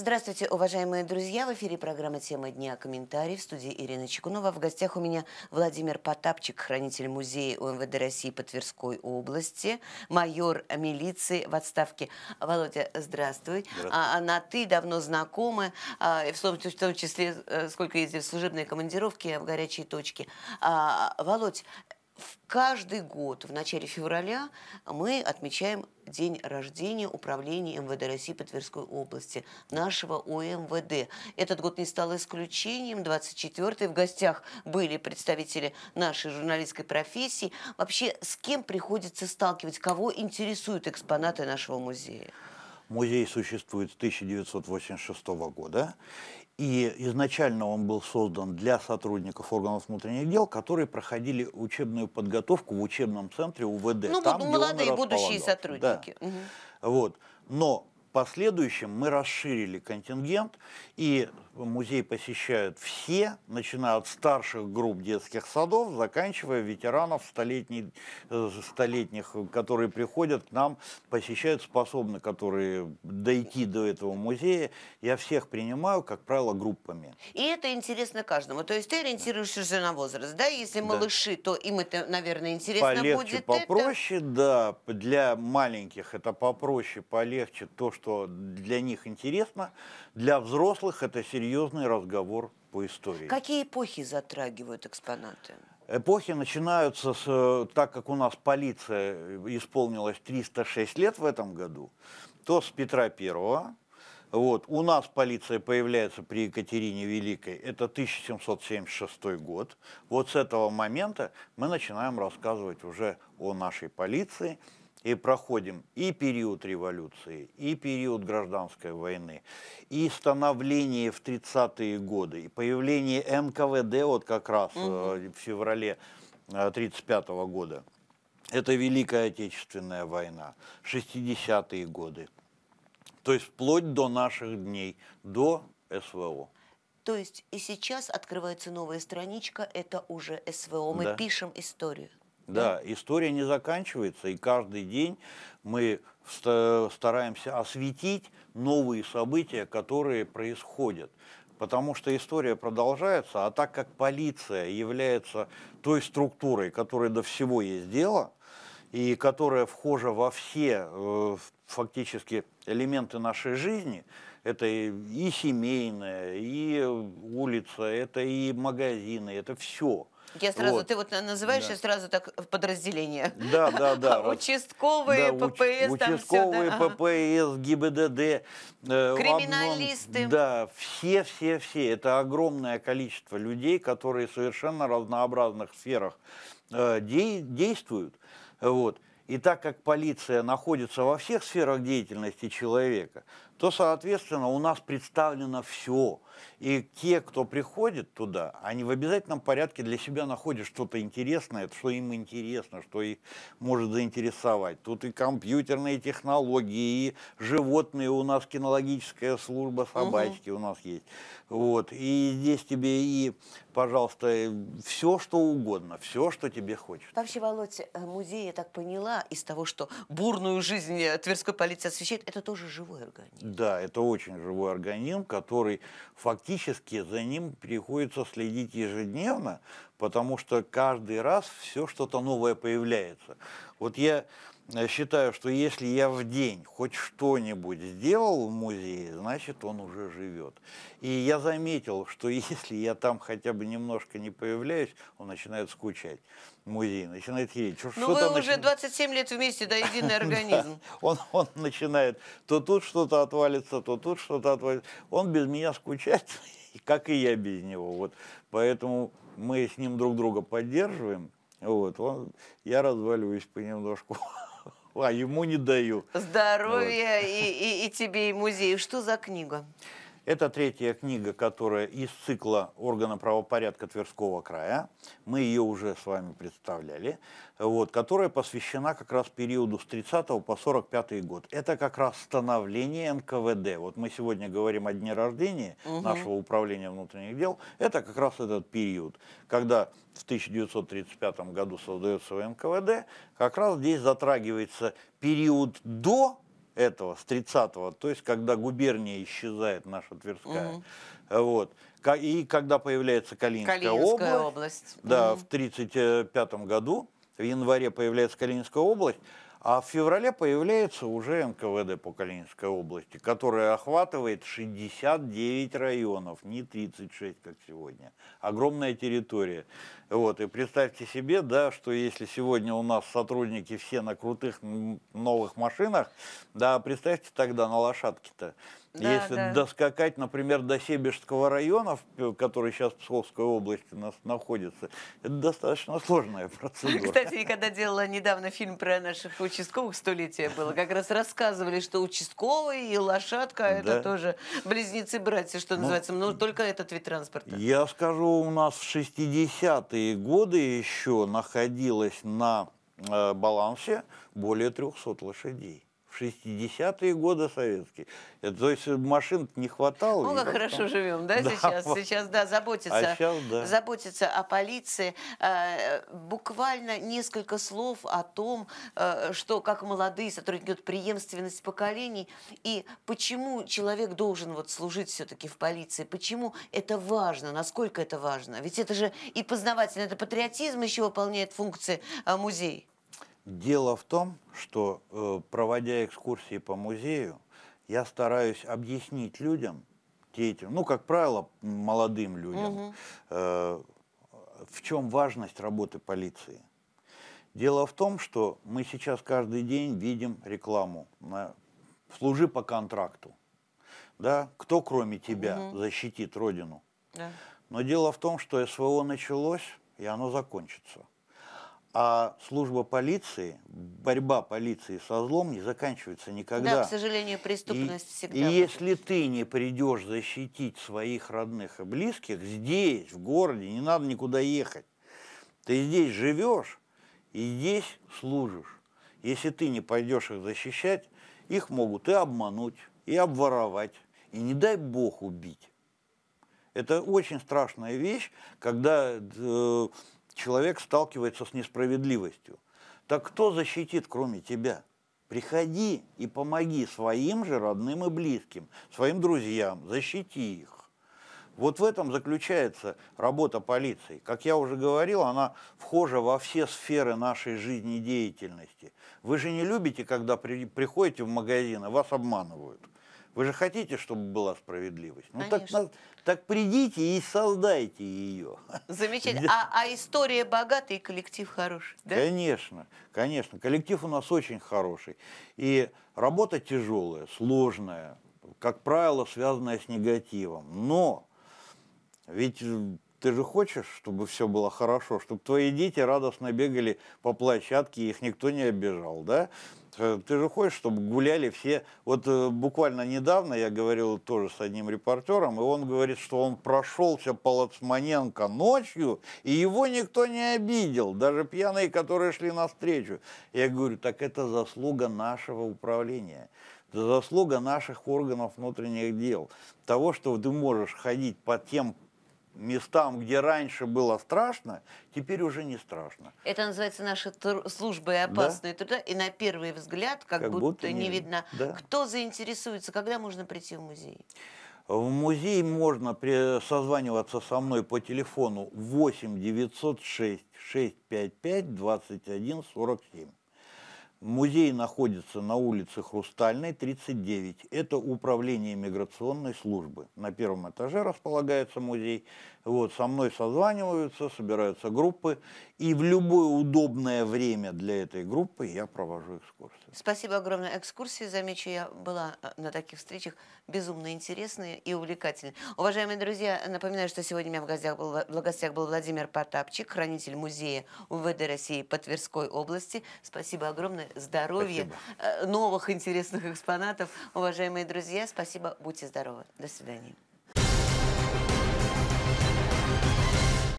Здравствуйте, уважаемые друзья. В эфире программа «Тема дня. Комментарий» в студии Ирина Чекунова. В гостях у меня Владимир Потапчик, хранитель музея УМВД России по Тверской области, майор милиции в отставке. Володя, здравствуй. здравствуй. А, а на «ты» давно знакомы, а, в, том, числе, э, сколько ездили в служебные командировки в горячие точки. А, Володь, Каждый год в начале февраля мы отмечаем день рождения управления МВД России по Тверской области, нашего УМВД. Этот год не стал исключением, 24-й. В гостях были представители нашей журналистской профессии. Вообще, с кем приходится сталкивать, кого интересуют экспонаты нашего музея? Музей существует с 1986 года, и изначально он был создан для сотрудников органов внутренних дел, которые проходили учебную подготовку в учебном центре УВД. Ну, там, молодые будущие сотрудники. Да. Угу. Вот. Но последующем мы расширили контингент, и музей посещают все, начиная от старших групп детских садов, заканчивая ветеранов столетний, э, столетних, которые приходят к нам, посещают, способны, которые дойти до этого музея. Я всех принимаю, как правило, группами. И это интересно каждому. То есть ты ориентируешься на возраст, да? Если малыши, да. то им это, наверное, интересно Полегче, будет. попроще, это... да. Для маленьких это попроще, полегче то, что для них интересно. Для взрослых это серьезно серьезный разговор по истории. Какие эпохи затрагивают экспонаты? Эпохи начинаются с, э, так как у нас полиция исполнилось 306 лет в этом году, то с Петра Первого. Вот. У нас полиция появляется при Екатерине Великой, это 1776 год. Вот с этого момента мы начинаем рассказывать уже о нашей полиции – и проходим и период революции, и период гражданской войны, и становление в 30-е годы, и появление НКВД вот как раз угу. в феврале 1935 э, -го года. Это Великая Отечественная война, 60-е годы. То есть вплоть до наших дней, до СВО. То есть и сейчас открывается новая страничка, это уже СВО. Мы да. пишем историю. Да, история не заканчивается, и каждый день мы стараемся осветить новые события, которые происходят. Потому что история продолжается, а так как полиция является той структурой, которой до всего есть дело, и которая вхожа во все э, фактически элементы нашей жизни, это и семейная, и улица, это и магазины, это все – я сразу, вот. ты вот называешь, да. я сразу так в подразделение. Да, да, да. Участковые, да, ППС, уч, там Участковые, все, да. ППС, ГИБДД. Э, Криминалисты. да, все, все, все. Это огромное количество людей, которые в совершенно разнообразных сферах э, де, действуют. Вот. И так как полиция находится во всех сферах деятельности человека, то, соответственно, у нас представлено все. И те, кто приходит туда, они в обязательном порядке для себя находят что-то интересное, что им интересно, что их может заинтересовать. Тут и компьютерные технологии, и животные у нас, кинологическая служба, собачки угу. у нас есть. Вот. И здесь тебе и пожалуйста, все, что угодно, все, что тебе хочешь. Вообще, Володь, э, музей, я так поняла, из того, что бурную жизнь э, Тверской полиции освещает, это тоже живой организм. Да, это очень живой организм, который фактически за ним приходится следить ежедневно, потому что каждый раз все что-то новое появляется. Вот я я считаю, что если я в день хоть что-нибудь сделал в музее, значит, он уже живет. И я заметил, что если я там хотя бы немножко не появляюсь, он начинает скучать. Музей начинает едеть. Ну, вы уже начи... 27 лет вместе, да, единый организм. Он, начинает то тут что-то отвалится, то тут что-то отвалится. Он без меня скучает, как и я без него. Вот. Поэтому мы с ним друг друга поддерживаем. Вот, он, я разваливаюсь понемножку а ему не даю. Здоровья вот. и, и, и тебе, и музею. Что за книга? Это третья книга, которая из цикла органа правопорядка Тверского края. Мы ее уже с вами представляли, вот, которая посвящена как раз периоду с 30 по 45 год. Это как раз становление НКВД. Вот мы сегодня говорим о дне рождения угу. нашего управления внутренних дел. Это как раз этот период, когда в 1935 году создается НКВД, как раз здесь затрагивается период до этого, с 30-го, то есть когда губерния исчезает, наша Тверская. Угу. Вот. И когда появляется Калининская, Калининская область. область. Да, угу. в 1935 году, в январе появляется Калининская область, а в феврале появляется уже НКВД по Калининской области, которая охватывает 69 районов, не 36, как сегодня. Огромная территория. Вот, и представьте себе, да, что если сегодня у нас сотрудники все на крутых новых машинах, да, представьте тогда на лошадке-то. Да, Если да. доскакать, например, до Себежского района, который сейчас в Псковской области нас находится, это достаточно сложная процедура. Кстати, я когда делала недавно фильм про наших участковых, столетие, было, как раз рассказывали, что участковый и лошадка, да. это тоже близнецы-братья, что ну, называется, но только этот вид транспорта. Я скажу, у нас в 60-е годы еще находилось на э, балансе более 300 лошадей в 60-е годы советские. Это, то есть э, машин не хватало. Ну, как потом... хорошо живем, да, да, сейчас? Сейчас, да, заботиться, а сейчас, да. заботиться о полиции. Э, буквально несколько слов о том, э, что как молодые сотрудники, вот преемственность поколений, и почему человек должен вот служить все-таки в полиции, почему это важно, насколько это важно. Ведь это же и познавательно, это патриотизм еще выполняет функции а, музея. Дело в том, что э, проводя экскурсии по музею, я стараюсь объяснить людям, детям, ну, как правило, молодым людям, угу. э, в чем важность работы полиции. Дело в том, что мы сейчас каждый день видим рекламу на «служи по контракту». Да? Кто, кроме тебя, угу. защитит Родину? Да. Но дело в том, что СВО началось, и оно закончится. А служба полиции, борьба полиции со злом не заканчивается никогда. Да, к сожалению, преступность и, всегда. И будет. если ты не придешь защитить своих родных и близких здесь, в городе, не надо никуда ехать. Ты здесь живешь и здесь служишь. Если ты не пойдешь их защищать, их могут и обмануть, и обворовать, и не дай бог убить. Это очень страшная вещь, когда... Э, человек сталкивается с несправедливостью. Так кто защитит, кроме тебя? Приходи и помоги своим же родным и близким, своим друзьям, защити их. Вот в этом заключается работа полиции. Как я уже говорил, она вхожа во все сферы нашей жизни и деятельности. Вы же не любите, когда при, приходите в магазин, и а вас обманывают – вы же хотите, чтобы была справедливость? Ну так, так придите и создайте ее. Замечательно. А, а история богатая и коллектив хороший, да? Конечно, конечно. Коллектив у нас очень хороший. И работа тяжелая, сложная, как правило, связанная с негативом. Но ведь э, ты же хочешь, чтобы все было хорошо, чтобы твои дети радостно бегали по площадке, их никто не обижал, да? Э, ты же хочешь, чтобы гуляли все. Вот э, буквально недавно я говорил тоже с одним репортером, и он говорит, что он прошелся по Лацманенко ночью, и его никто не обидел, даже пьяные, которые шли навстречу. Я говорю, так это заслуга нашего управления. Это заслуга наших органов внутренних дел. Того, что ты можешь ходить по тем местам, где раньше было страшно, теперь уже не страшно. Это называется наши службы и опасные да. труда, и на первый взгляд как, как будто, будто не, не видно. Да. Кто заинтересуется, когда можно прийти в музей? В музей можно созваниваться со мной по телефону 8 906 655 21 47. Музей находится на улице Хрустальной, 39. Это управление миграционной службы. На первом этаже располагается музей. Вот, со мной созваниваются, собираются группы. И в любое удобное время для этой группы я провожу экскурсию. Спасибо огромное. Экскурсии, замечу, я была э, на таких встречах безумно интересные и увлекательные. Уважаемые друзья, напоминаю, что сегодня у меня в гостях был, в гостях был Владимир Потапчик, хранитель музея УВД России по Тверской области. Спасибо огромное здоровья, Спасибо. Э, новых интересных экспонатов. Уважаемые друзья, спасибо, будьте здоровы. До свидания.